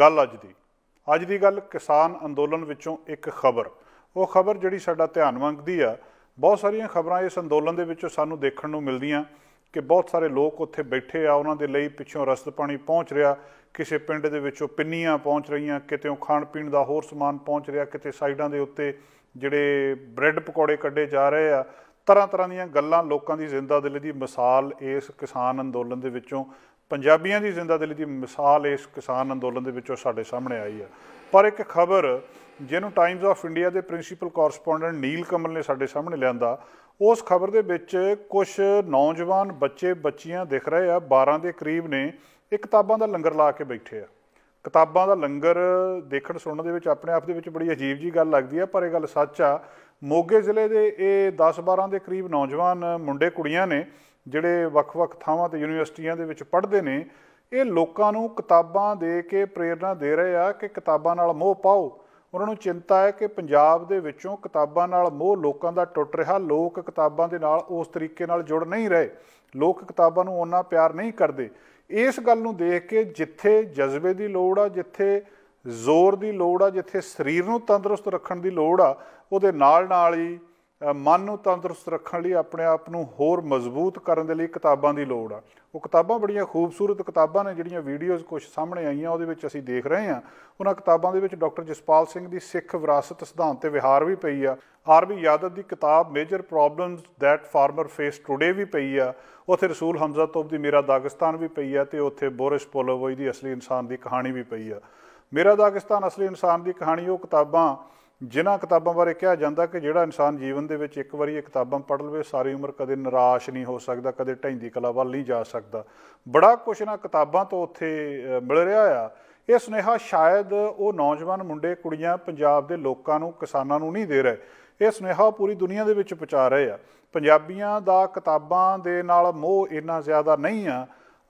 ਗੱਲ ਅੱਜ ਦੀ ਅੱਜ ਦੀ ਗੱਲ ਕਿਸਾਨ ਅੰਦੋਲਨ ਵਿੱਚੋਂ ਇੱਕ ਖਬਰ ਉਹ ਖਬਰ ਜਿਹੜੀ ਸਾਡਾ ਧਿਆਨ ਮੰਗਦੀ ਆ ਬਹੁਤ ਸਾਰੀਆਂ ਖਬਰਾਂ ਇਸ ਅੰਦੋਲਨ ਦੇ ਵਿੱਚੋਂ ਸਾਨੂੰ ਦੇਖਣ ਨੂੰ ਮਿਲਦੀਆਂ ਕਿ ਬਹੁਤ ਸਾਰੇ ਲੋਕ ਉੱਥੇ ਬੈਠੇ ਆ ਉਹਨਾਂ ਦੇ ਲਈ ਪਿੱਛੋਂ ਰਸਦ ਪਾਣੀ ਪਹੁੰਚ ਰਿਹਾ ਕਿਸੇ ਪਿੰਡ ਦੇ ਵਿੱਚੋਂ ਪਿੰਨੀਆਂ ਪਹੁੰਚ ਰਹੀਆਂ ਕਿਤੇੋਂ ਖਾਣ ਪੀਣ ਦਾ ਹੋਰ ਸਮਾਨ ਪਹੁੰਚ ਰਿਹਾ ਕਿਤੇ ਸਾਈਡਾਂ ਦੇ ਉੱਤੇ ਜਿਹੜੇ ਬ੍ਰੈਡ ਪਕੌੜੇ ਕੱਢੇ ਜਾ ਰਹੇ ਆ ਤਰ੍ਹਾਂ ਤਰ੍ਹਾਂ ਦੀਆਂ ਗੱਲਾਂ ਲੋਕਾਂ ਦੀ ਜ਼ਿੰਦਾ ਦਿਲ ਦੀ ਮਿਸਾਲ ਇਸ ਕਿਸਾਨ ਅੰਦੋਲਨ ਦੇ ਵਿੱਚੋਂ ਪੰਜਾਬੀਆਂ ਦੀ ਜ਼ਿੰਦਾਦਿਲੀ ਦੀ ਮਿਸਾਲ ਇਸ ਕਿਸਾਨ ਅੰਦੋਲਨ ਦੇ ਵਿੱਚੋਂ ਸਾਡੇ ਸਾਹਮਣੇ ਆਈ ਹੈ ਪਰ ਇੱਕ ਖਬਰ ਜਿਹਨੂੰ ਟਾਈਮਜ਼ ਆਫ ਇੰਡੀਆ ਦੇ ਪ੍ਰਿੰਸੀਪਲ ਕੋਰਸਪੋਂਡੈਂਟ ਨੀਲ ਕਮਲ ਨੇ ਸਾਡੇ ਸਾਹਮਣੇ ਲਿਆਂਦਾ ਉਸ ਖਬਰ ਦੇ ਵਿੱਚ ਕੁਝ ਨੌਜਵਾਨ ਬੱਚੇ ਬੱਚੀਆਂ ਦਿਖ ਰਹੇ ਆ 12 ਦੇ ਕਰੀਬ ਨੇ ਇਹ ਕਿਤਾਬਾਂ ਦਾ ਲੰਗਰ ਲਾ ਕੇ ਬੈਠੇ ਆ ਕਿਤਾਬਾਂ ਦਾ ਲੰਗਰ ਦੇਖਣ ਸੁਣਨ ਦੇ ਵਿੱਚ ਆਪਣੇ ਆਪ ਦੇ ਵਿੱਚ ਬੜੀ ਅਜੀਬ ਜੀ ਗੱਲ ਲੱਗਦੀ ਆ ਪਰ ਇਹ ਗੱਲ ਸੱਚ ਆ ਮੋਗੇ ਜ਼ਿਲ੍ਹੇ ਦੇ ਇਹ 10-12 ਦੇ ਕਰੀਬ ਨੌਜਵਾਨ ਮੁੰਡੇ ਕੁੜੀਆਂ ਨੇ ਜਿਹੜੇ ਵੱਖ-ਵੱਖ ਥਾਵਾਂ ਤੇ ਯੂਨੀਵਰਸਿਟੀਆਂ ਦੇ ਵਿੱਚ ਪੜ੍ਹਦੇ ਨੇ ਇਹ ਲੋਕਾਂ ਨੂੰ ਕਿਤਾਬਾਂ ਦੇ ਕੇ ਪ੍ਰੇਰਣਾ ਦੇ ਰਹੇ ਆ ਕਿ ਕਿਤਾਬਾਂ ਨਾਲ ਮੋਹ ਪਾਓ ਉਹਨਾਂ ਨੂੰ ਚਿੰਤਾ ਹੈ ਕਿ ਪੰਜਾਬ ਦੇ ਵਿੱਚੋਂ ਕਿਤਾਬਾਂ ਨਾਲ ਮੋਹ ਲੋਕਾਂ ਦਾ ਟੁੱਟ ਰਿਹਾ ਲੋਕ ਕਿਤਾਬਾਂ ਦੇ ਨਾਲ ਉਸ ਤਰੀਕੇ ਨਾਲ ਜੁੜ ਨਹੀਂ ਰਹੇ ਲੋਕ ਕਿਤਾਬਾਂ ਨੂੰ ਉਹਨਾਂ ਪਿਆਰ ਨਹੀਂ ਕਰਦੇ ਇਸ ਗੱਲ ਨੂੰ ਦੇਖ ਕੇ ਜਿੱਥੇ ਜਜ਼ਬੇ ਦੀ ਲੋੜ ਆ ਜਿੱਥੇ ਜ਼ੋਰ ਦੀ ਲੋੜ ਆ ਜਿੱਥੇ ਸਰੀਰ ਨੂੰ ਤੰਦਰੁਸਤ ਰੱਖਣ ਦੀ ਲੋੜ ਆ ਉਹਦੇ ਨਾਲ ਨਾਲ ਹੀ ਮਨ ਨੂੰ ਤੰਦਰੁਸਤ ਰੱਖਣ ਲਈ ਆਪਣੇ ਆਪ ਨੂੰ ਹੋਰ ਮਜ਼ਬੂਤ ਕਰਨ ਦੇ ਲਈ ਕਿਤਾਬਾਂ ਦੀ ਲੋੜ ਆ ਉਹ ਕਿਤਾਬਾਂ ਬੜੀਆਂ ਖੂਬਸੂਰਤ ਕਿਤਾਬਾਂ ਨੇ ਜਿਹੜੀਆਂ ਵੀਡੀਓਜ਼ ਕੁਝ ਸਾਹਮਣੇ ਆਈਆਂ ਉਹਦੇ ਵਿੱਚ ਅਸੀਂ ਦੇਖ ਰਹੇ ਹਾਂ ਉਹਨਾਂ ਕਿਤਾਬਾਂ ਦੇ ਵਿੱਚ ਡਾਕਟਰ ਜਸਪਾਲ ਸਿੰਘ ਦੀ ਸਿੱਖ ਵਿਰਾਸਤ ਸਿਧਾਂਤ ਤੇ ਵਿਹਾਰ ਵੀ ਪਈ ਆ ਆਰ ਵੀ ਯਾਦਵ ਦੀ ਕਿਤਾਬ major problems that farmer face today ਵੀ ਪਈ ਆ ਉੱਥੇ ਰਸੂਲ ਹਮਜ਼ਾ ਤੋਬ ਦੀ ਮੇਰਾ ਦਾਗਿਸਤਾਨ ਵੀ ਪਈ ਆ ਤੇ ਉੱਥੇ ਬੋਰਿਸ ਪੋਲੋਵੋਈ ਦੀ ਅਸਲੀ ਇਨਸਾਨ ਦੀ ਕਹਾਣੀ ਵੀ ਪਈ ਆ ਮੇਰਾ ਦਾਗਿਸਤਾਨ ਅਸਲੀ ਇਨਸਾਨ ਦੀ ਕਹਾਣੀ ਉਹ ਕਿਤਾਬਾਂ ਜਿਨ੍ਹਾਂ ਕਿਤਾਬਾਂ ਬਾਰੇ ਕਿਹਾ ਜਾਂਦਾ ਕਿ ਜਿਹੜਾ ਇਨਸਾਨ ਜੀਵਨ ਦੇ ਵਿੱਚ ਇੱਕ ਵਾਰੀ ਇਹ ਕਿਤਾਬਾਂ ਪੜ੍ਹ ਲਵੇ ਸਾਰੀ ਉਮਰ ਕਦੇ ਨਿਰਾਸ਼ ਨਹੀਂ ਹੋ ਸਕਦਾ ਕਦੇ ਢੈਂਦੀ ਕਲਾ ਵੱਲ ਨਹੀਂ ਜਾ ਸਕਦਾ ਬੜਾ ਕੁਝ ਨਾ ਕਿਤਾਬਾਂ ਤੋਂ ਉੱਥੇ ਮਿਲ ਰਿਹਾ ਆ ਇਹ ਸੁਨੇਹਾ ਸ਼ਾਇਦ ਉਹ ਨੌਜਵਾਨ ਮੁੰਡੇ ਕੁੜੀਆਂ ਪੰਜਾਬ ਦੇ ਲੋਕਾਂ ਨੂੰ ਕਿਸਾਨਾਂ ਨੂੰ ਨਹੀਂ ਦੇ ਰਹੇ ਇਹ ਸੁਨੇਹਾ ਪੂਰੀ ਦੁਨੀਆ ਦੇ ਵਿੱਚ ਪਹੁੰਚਾ ਰਹੇ ਆ ਪੰਜਾਬੀਆਂ ਦਾ ਕਿਤਾਬਾਂ ਦੇ ਨਾਲ ਮੋਹ ਇੰਨਾ ਜ਼ਿਆਦਾ ਨਹੀਂ ਆ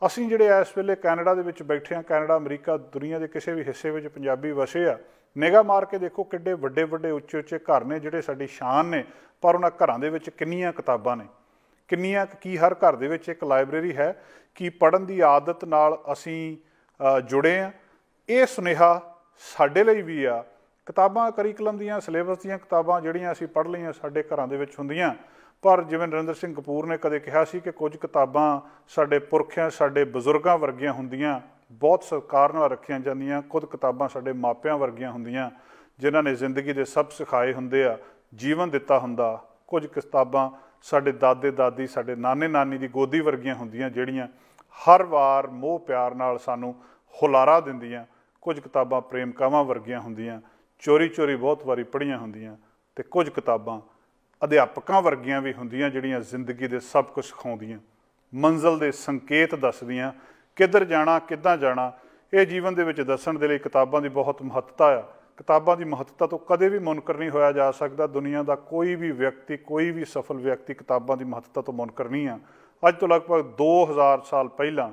ਅਸੀਂ ਜਿਹੜੇ ਇਸ ਵੇਲੇ ਕੈਨੇਡਾ ਦੇ ਵਿੱਚ ਬੈਠੇ ਆ ਕੈਨੇਡਾ ਅਮਰੀਕਾ ਦੁਨੀਆ ਦੇ ਕਿਸੇ ਵੀ ਹਿੱਸੇ ਵਿੱਚ ਪੰਜਾਬੀ ਵਸੇ ਆ ਨਿਗਾਹ ਮਾਰ ਕੇ ਦੇਖੋ ਕਿੱਡੇ ਵੱਡੇ ਵੱਡੇ ਉੱਚੇ ਉੱਚੇ ਘਰ ਨੇ ਜਿਹੜੇ ਸਾਡੀ ਸ਼ਾਨ ਨੇ ਪਰ ਉਹਨਾਂ ਘਰਾਂ ਦੇ ਵਿੱਚ ਕਿੰਨੀਆਂ ਕਿਤਾਬਾਂ ਨੇ ਕਿੰਨੀਆਂ ਕੀ ਹਰ ਘਰ ਦੇ ਵਿੱਚ ਇੱਕ ਲਾਇਬ੍ਰੇਰੀ ਹੈ ਕਿ ਪੜਨ ਦੀ ਆਦਤ ਨਾਲ ਅਸੀਂ ਜੁੜੇ ਆ ਇਹ ਸੁਨੇਹਾ ਸਾਡੇ ਲਈ ਵੀ ਆ ਕਿਤਾਬਾਂ ਕਰਿਕੂਲਮ ਦੀਆਂ ਸਿਲੇਬਸ ਦੀਆਂ ਕਿਤਾਬਾਂ ਜਿਹੜੀਆਂ ਅਸੀਂ ਪੜ੍ਹ ਲਈਆਂ ਸਾਡੇ ਘਰਾਂ ਦੇ ਵਿੱਚ ਹੁੰਦੀਆਂ ਪਰ ਜਿਵੇਂ ਨਰਿੰਦਰ ਸਿੰਘ ਕਪੂਰ ਨੇ ਕਦੇ ਕਿਹਾ ਸੀ ਕਿ ਕੁਝ ਕਿਤਾਬਾਂ ਸਾਡੇ ਪੁਰਖਿਆਂ ਸਾਡੇ ਬਜ਼ੁਰਗਾਂ ਵਰਗੀਆਂ ਹੁੰਦੀਆਂ ਬਹੁਤ ਸਰਕਾਰ ਨਾਲ ਰੱਖੀਆਂ ਜਾਂਦੀਆਂ ਖੁਦ ਕਿਤਾਬਾਂ ਸਾਡੇ ਮਾਪਿਆਂ ਵਰਗੀਆਂ ਹੁੰਦੀਆਂ ਜਿਨ੍ਹਾਂ ਨੇ ਜ਼ਿੰਦਗੀ ਦੇ ਸਭ ਸਿਖਾਏ ਹੁੰਦੇ ਆ ਜੀਵਨ ਦਿੱਤਾ ਹੁੰਦਾ ਕੁਝ ਕਿਤਾਬਾਂ ਸਾਡੇ ਦਾਦੇ ਦਾਦੀ ਸਾਡੇ ਨਾਨੇ ਨਾਨੀ ਦੀ ਗੋਦੀ ਵਰਗੀਆਂ ਹੁੰਦੀਆਂ ਜਿਹੜੀਆਂ ਹਰ ਵਾਰ ਮੋਹ ਪਿਆਰ ਨਾਲ ਸਾਨੂੰ ਹੁਲਾਰਾ ਦਿੰਦੀਆਂ ਕੁਝ ਕਿਤਾਬਾਂ ਪ੍ਰੇਮ ਕਾਵਾਂ ਵਰਗੀਆਂ ਹੁੰਦੀਆਂ ਚੋਰੀ ਚੋਰੀ ਬਹੁਤ ਵਾਰੀ ਪੜੀਆਂ ਹੁੰਦੀਆਂ ਤੇ ਕੁਝ ਕਿਤਾਬਾਂ ਅਧਿਆਪਕਾਂ ਵਰਗੀਆਂ ਵੀ ਹੁੰਦੀਆਂ ਜਿਹੜੀਆਂ ਜ਼ਿੰਦਗੀ ਦੇ ਸਭ ਕੁਝ ਸਿਖਾਉਂਦੀਆਂ ਮੰਜ਼ਲ ਦੇ ਸੰਕੇਤ ਦੱਸਦੀਆਂ ਕਿੱਧਰ ਜਾਣਾ ਕਿੱਦਾਂ ਜਾਣਾ ਇਹ ਜੀਵਨ ਦੇ ਵਿੱਚ ਦੱਸਣ ਦੇ ਲਈ ਕਿਤਾਬਾਂ ਦੀ ਬਹੁਤ ਮਹੱਤਤਾ ਆ ਕਿਤਾਬਾਂ ਦੀ ਮਹੱਤਤਾ ਤੋਂ ਕਦੇ ਵੀ ਮੁਨਕਰ ਨਹੀਂ ਹੋਇਆ ਜਾ ਸਕਦਾ ਦੁਨੀਆ ਦਾ ਕੋਈ ਵੀ ਵਿਅਕਤੀ ਕੋਈ ਵੀ ਸਫਲ ਵਿਅਕਤੀ ਕਿਤਾਬਾਂ ਦੀ ਮਹੱਤਤਾ ਤੋਂ ਮੁਨਕਰ ਨਹੀਂ ਆ ਅੱਜ ਤੋਂ ਲਗਭਗ 2000 ਸਾਲ ਪਹਿਲਾਂ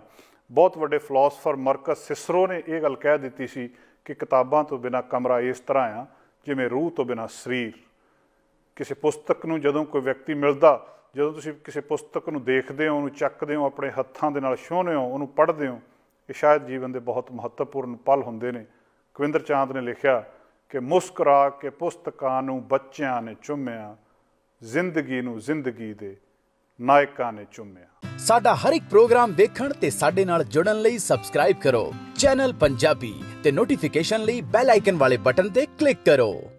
ਬਹੁਤ ਵੱਡੇ ਫਿਲਾਸਫਰ ਮਰਕਸ ਸਿਸਰੋ ਨੇ ਇਹ ਗੱਲ ਕਹਿ ਦਿੱਤੀ ਸੀ ਕਿ ਕਿਤਾਬਾਂ ਤੋਂ ਬਿਨਾ ਕਮਰਾ ਇਸ ਤਰ੍ਹਾਂ ਆ ਜਿਵੇਂ ਰੂਹ ਤੋਂ ਬਿਨਾ ਸਰੀਰ ਕਿਸੇ ਪੁਸਤਕ ਨੂੰ ਜਦੋਂ ਕੋਈ ਵਿਅਕਤੀ ਮਿਲਦਾ ਜਦੋਂ ਤੁਸੀਂ ਕਿਸੇ ਪੁਸਤਕ ਨੂੰ ਦੇਖਦੇ ਹੋ ਉਹਨੂੰ ਚੱਕਦੇ ਹੋ ਆਪਣੇ ਹੱਥਾਂ ਦੇ ਨਾਲ ਛੋਹਨੇ ਹੋ ਉਹਨੂੰ ਪੜ੍ਹਦੇ ਹੋ ਇਹ ਸ਼ਾਇਦ ਜੀਵਨ ਦੇ ਬਹੁਤ ਮਹੱਤਵਪੂਰਨ ਪਲ ਹੁੰਦੇ ਨੇ ਕਵਿੰਦਰ ਚਾਂਦ ਨੇ ਲਿਖਿਆ ਕਿ ਮੁਸਕਰਾ ਕੇ ਪੁਸਤਕਾਂ ਨੂੰ ਬੱਚਿਆਂ ਨੇ ਚੁੰਮਿਆ ਜ਼ਿੰਦਗੀ ਨੂੰ ਜ਼ਿੰਦਗੀ ਦੇ ਨਾਇਕਾਂ ਨੇ ਚੁੰਮਿਆ ਸਾਡਾ ਹਰ ਇੱਕ ਪ੍ਰੋਗਰਾਮ ਦੇਖਣ ਤੇ ਸਾਡੇ ਨਾਲ ਜੁੜਨ ਲਈ ਸਬਸਕ੍ਰਾਈਬ ਕਰੋ ਚੈਨਲ ਪੰਜਾਬੀ ਤੇ ਨੋਟੀਫਿਕੇਸ਼ਨ ਲਈ ਬੈਲ ਆਈਕਨ ਵਾਲੇ ਬਟਨ ਤੇ ਕਲਿੱਕ ਕਰੋ